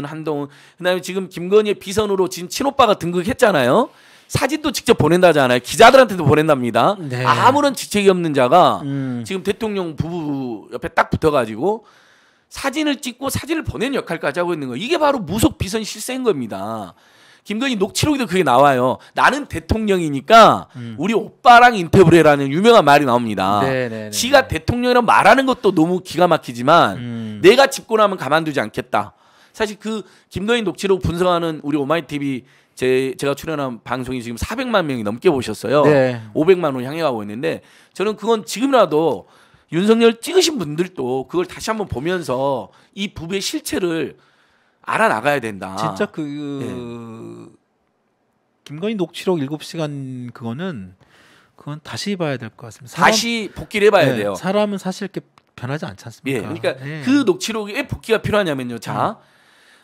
박근 한동훈. 그다음에 지금 김건희의 비선으로 지금 친오빠가 등극했잖아요. 사진도 직접 보낸다잖아요. 기자들한테도 보낸답니다. 네. 아무런 지책이 없는 자가 음. 지금 대통령 부부 옆에 딱 붙어가지고 사진을 찍고 사진을 보낸 역할까지 하고 있는 거예요. 이게 바로 무속 비선 실세인 겁니다. 김건희 녹취록에도 그게 나와요. 나는 대통령이니까 음. 우리 오빠랑 인터뷰를 해라는 유명한 말이 나옵니다. 네네네. 네, 네, 네. 지가 대통령이라 말하는 것도 너무 기가 막히지만 음. 내가 집권하면 가만두지 않겠다. 사실 그 김도인 녹취록 분석하는 우리 오마이 TV 제 제가 출연한 방송이 지금 400만 명이 넘게 보셨어요. 네. 500만 원 향해 가고 있는데 저는 그건 지금이라도 윤석열 찍으신 분들도 그걸 다시 한번 보면서 이 부부의 실체를 알아 나가야 된다. 진짜 그, 그 네. 김건희 녹취록 7시간 그거는 그건 다시 봐야 될 것 같습니다. 사람, 다시 복귀를 해봐야 네, 돼요. 사람은 사실 이렇게 변하지 않지 않습니까? 예, 그러니까 네. 그 녹취록이 왜 복귀가 필요하냐면요. 자, 음.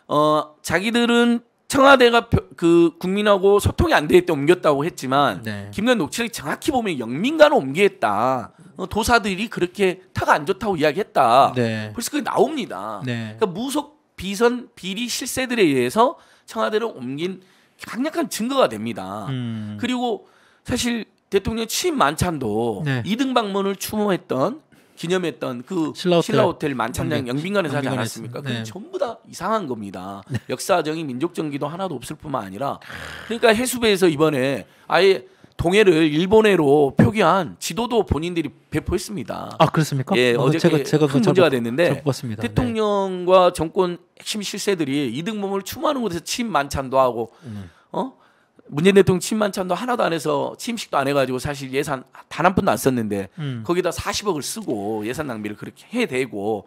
어 자기들은 청와대가 그 국민하고 소통이 안 되기 때 옮겼다고 했지만 네. 김건 녹취록이 정확히 보면 영민관을 옮기겠다. 어, 도사들이 그렇게 타가 안 좋다고 이야기했다. 네. 벌써 그게 나옵니다. 네. 그러니까 무속 비선 비리 실세들에 의해서 청와대를 옮긴 강력한 증거가 됩니다. 음. 그리고 사실 대통령 취임 만찬도 네. 2등 방문을 추모했던 기념했던 그 신라 호텔, 호텔 만찬장 네. 영빈관에서 하지 않았습니까? 네. 그 전부 다 이상한 겁니다. 네. 역사적인 민족 정기도 하나도 없을 뿐만 아니라 그러니까 해수부에서 이번에 아예 동해를 일본해로 표기한 지도도 본인들이 배포했습니다. 아 그렇습니까? 예, 어, 아, 어제 제가, 제가 큰 문제가 됐는데 네. 대통령과 정권 핵심 실세들이 이등범을 추모하는 곳에서 침 만찬도 하고 음. 어 문재인 대통령 침만찬도 하나도 안 해서 침식도 안 해가지고 사실 예산 단 한 푼도 안 썼는데 음. 거기다 40억을 쓰고 예산 낭비를 그렇게 해대고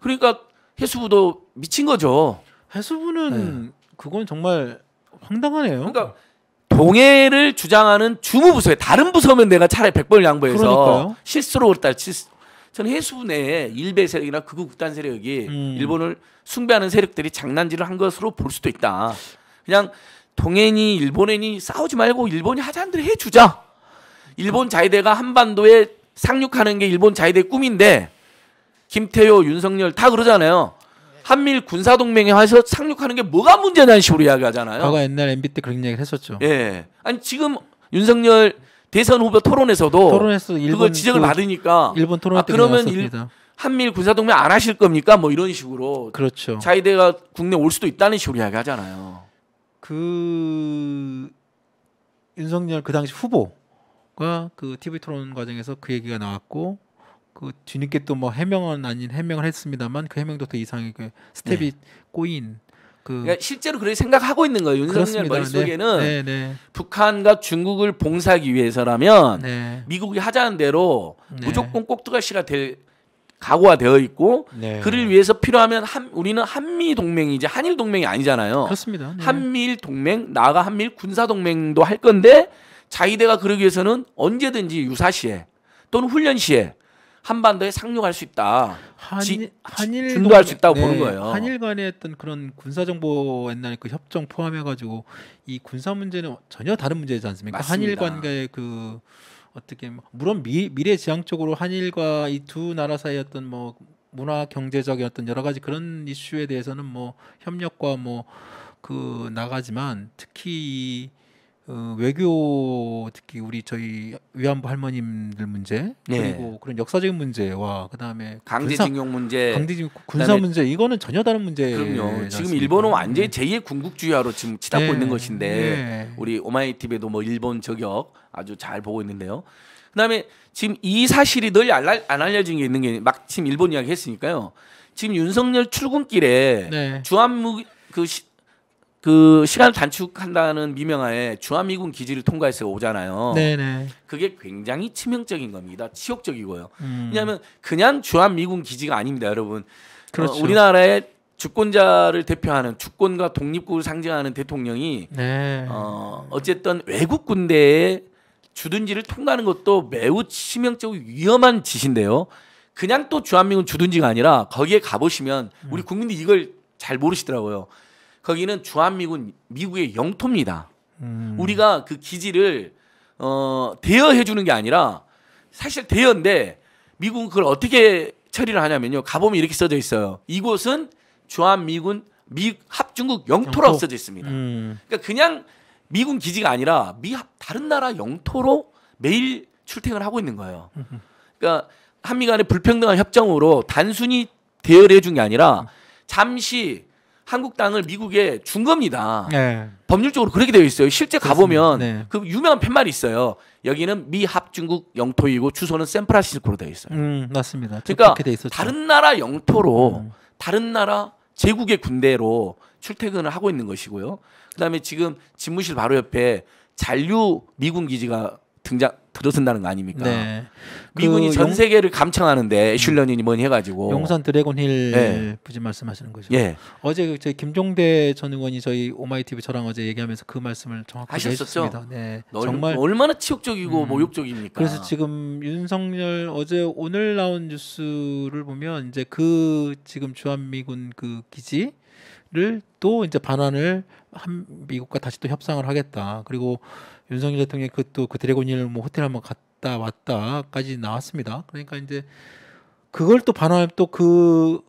그러니까 해수부도 미친 거죠. 해수부는 네. 그건 정말 황당하네요. 그러니까 동해를 주장하는 주무부서에 다른 부서면 내가 차라리 백0번 양보해서 실수로 옳다. 실수. 저는 해수부 내에 일베 세력이나 극우 극단 세력이 음. 일본을 숭배하는 세력들이 장난질을 한 것으로 볼 수도 있다. 그냥 동해니 일본해니 싸우지 말고 일본이 하자는 대로 해주자. 일본 자위대가 한반도에 상륙하는 게 일본 자위대 꿈인데 김태효, 윤석열 다 그러잖아요. 한미일 군사동맹에 해서 상륙하는 게 뭐가 문제냐는 식으로 이야기하잖아요. 과거 옛날 MB 때 그런 얘기를 했었죠. 예. 아니 지금 윤석열 대선 후보 토론에서도 토론에서 그걸 지적을 그, 받으니까 일본 토론 아, 그러면 한미일 군사동맹 안 하실 겁니까? 뭐 이런 식으로 그렇죠. 자위대가 국내 올 수도 있다는 식으로 이야기하잖아요. 그 윤석열 그 당시 후보가 그 TV 토론 과정에서 그 얘기가 나왔고 그 뒤늦게 또뭐 해명은 아닌 해명을 했습니다만 그 해명도 더 이상의 그 스텝이 네. 꼬인 그 그러니까 실제로 그렇게 생각하고 있는 거예요. 윤석열 그렇습니다. 네. 머릿속에는 네. 네. 북한과 중국을 봉사하기 위해서라면 네. 미국이 하자는 대로 네. 무조건 꼭두각시가 될 각오가 되어 있고 네. 그를 위해서 필요하면 한, 우리는 한미 동맹이지 한일 동맹이 아니잖아요. 그렇습니다. 네. 한미일 동맹 나아가 한미일 군사 동맹도 할 건데 자위대가 그러기 위해서는 언제든지 유사시에 또는 훈련 시에 한반도에 상륙할 수 있다. 한, 일 준도할 수 있다고 네, 보는 거예요. 한일 간의 어떤 그런 군사 정보 옛날에 그 협정 포함해 가지고 이 군사 문제는 전혀 다른 문제지 않습니까? 맞습니다. 한일 관계의 그 어떻게 뭐 물론 미, 미래지향적으로 한일과 이 두 나라 사이 어떤 뭐 문화 경제적인 어떤 여러 가지 그런 이슈에 대해서는 뭐 협력과 뭐 그 나가지만 특히 이 어, 외교 특히 우리 저희 위안부 할머님들 문제 네. 그리고 그런 역사적인 문제와 그다음에 강제징용 문제, 강제징용 군사 문제 이거는 전혀 다른 문제. 그럼요. 지금 일본은 완전히 제2의 군국주의화로 지금 치닫고 네. 있는 것인데 네. 우리 오마이 TV도 뭐 일본 저격 아주 잘 보고 있는데요. 그다음에 지금 이 사실이 널안 알려진 게 있는 게 막 지금 일본 이야기 했으니까요. 지금 윤석열 출근길에 네. 주한무 그 시, 그 시간을 단축한다는 미명하에 주한미군 기지를 통과해서 오잖아요. 네네. 그게 굉장히 치명적인 겁니다. 치욕적이고요. 음. 왜냐하면 그냥 주한미군 기지가 아닙니다, 여러분. 어, 그렇죠. 어, 우리나라의 주권자를 대표하는 주권과 독립국을 상징하는 대통령이 네. 어, 어쨌든 외국 군대의 주둔지를 통과하는 것도 매우 치명적이고 위험한 짓인데요. 그냥 또 주한미군 주둔지가 아니라 거기에 가보시면 우리 음. 국민들이 이걸 잘 모르시더라고요. 거기는 주한미군 미국의 영토입니다. 음. 우리가 그 기지를 어, 대여해 주는 게 아니라 사실 대여인데 미국은 그걸 어떻게 처리를 하냐면요. 가보면 이렇게 써져 있어요. 이곳은 주한미군 미 합중국 영토라고 영토. 써져 있습니다. 음. 그러니까 그냥 미군 기지가 아니라 미 다른 나라 영토로 매일 출퇴근을 하고 있는 거예요. 그러니까 한미 간의 불평등한 협정으로 단순히 대여를 해준 게 아니라 잠시 한국 땅을 미국에 준 겁니다. 네. 법률적으로 그렇게 되어 있어요. 실제 가보면 네. 그 유명한 팻말이 있어요. 여기는 미합중국 영토이고 주소는 샌프란시스코로 되어 있어요. 음, 맞습니다. 그러니까 다른 나라 영토로 음. 다른 나라 제국의 군대로 출퇴근을 하고 있는 것이고요. 그다음에 지금 집무실 바로 옆에 잔류 미군 기지가 등장 들어선다는 거 아닙니까? 네. 미군이 그전 세계를 감청하는데 음. 슐런이 뭐니 해가지고 용산 드래곤힐 네. 부지 말씀하시는 거죠. 예. 어제 그 저희 김종대 전 의원이 저희 오마이 TV 저랑 어제 얘기하면서 그 말씀을 정확하게 하셨었죠? 했습니다. 네. 정말 얼마나 치욕적이고 음. 모욕적입니까? 그래서 지금 윤석열 어제 오늘 나온 뉴스를 보면 이제 그 지금 주한미군 그 기지 를또 이제 반환을 한 미국과 다시 또 협상을 하겠다. 그리고 윤석열 대통령이 그또 그 드래곤힐 뭐 호텔 한번 갔다 왔다까지 나왔습니다. 그러니까 이제 그걸 또 반환 또그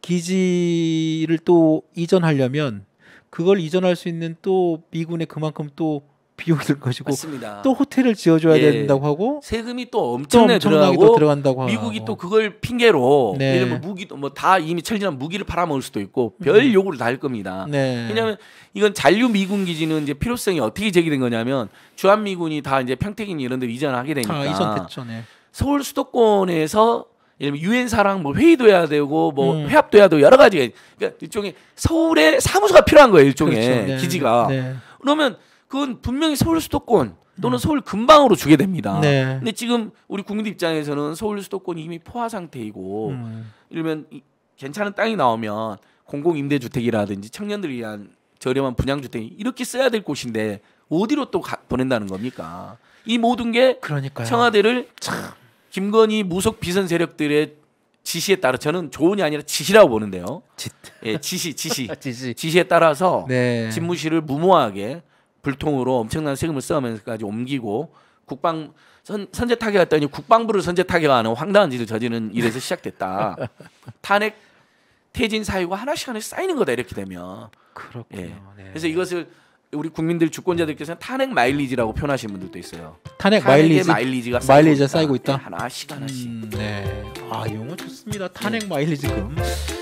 기지를 또 이전하려면 그걸 이전할 수 있는 또 미군의 그만큼 또 비용이 들 것이고 맞습니다. 또 호텔을 지어줘야 예. 된다고 하고 세금이 또 엄청나게 들어가고 들어간다고 미국이 하고. 또 그걸 핑계로 네. 예를 들면 무기도 뭐 다 이미 철진한 무기를 팔아먹을 수도 있고 음. 별 음. 요구를 다 할 겁니다. 네. 왜냐하면 이건 잔류 미군 기지는 이제 필요성이 어떻게 제기된 거냐면 주한 미군이 다 이제 평택이 이런 데 이전하게 되니까 아, 이전됐죠. 네. 서울 수도권에서 예를 유엔사랑 뭐 회의도 해야 되고 뭐 음. 회합도 해야 되고 여러 가지 그러니까 일종의 서울에 사무소가 필요한 거예요 일종의 그렇죠. 네. 기지가 네. 그러면 그건 분명히 서울 수도권 음. 또는 서울 근방으로 주게 됩니다. 네. 근데 지금 우리 국민들 입장에서는 서울 수도권이 이미 포화 상태이고 음. 이러면 괜찮은 땅이 나오면 공공 임대주택이라든지 청년들 위한 저렴한 분양주택 이렇게 써야 될 곳인데 어디로 또 가, 보낸다는 겁니까? 이 모든 게 그러니까요. 청와대를 참 김건희 무속 비선 세력들의 지시에 따라 저는 조언이 아니라 지시라고 보는데요. 예, 지시, 지시, 아, 지시. 지시에 따라서 네. 집무실을 무모하게 불통으로 엄청난 세금을 써면서까지 옮기고 국방 선, 제 타격했더니 국방부를 선제 타격하는 황당한 짓을 저지는 일에서 시작됐다. 탄핵 퇴진 사유가 하나씩 하나씩 쌓이는 거다 이렇게 되면 그렇군요. 예. 네. 그래서 이것을 우리 국민들 주권자들께서는 탄핵 마일리지라고 표현하시는 분들도 있어요. 탄핵 마일리지 마일리지가 쌓이고, 마일리지가 쌓이고 있다. 있 예, 하나씩 하나씩. 음, 네. 아영어 좋습니다. 탄핵 예. 마일리지금.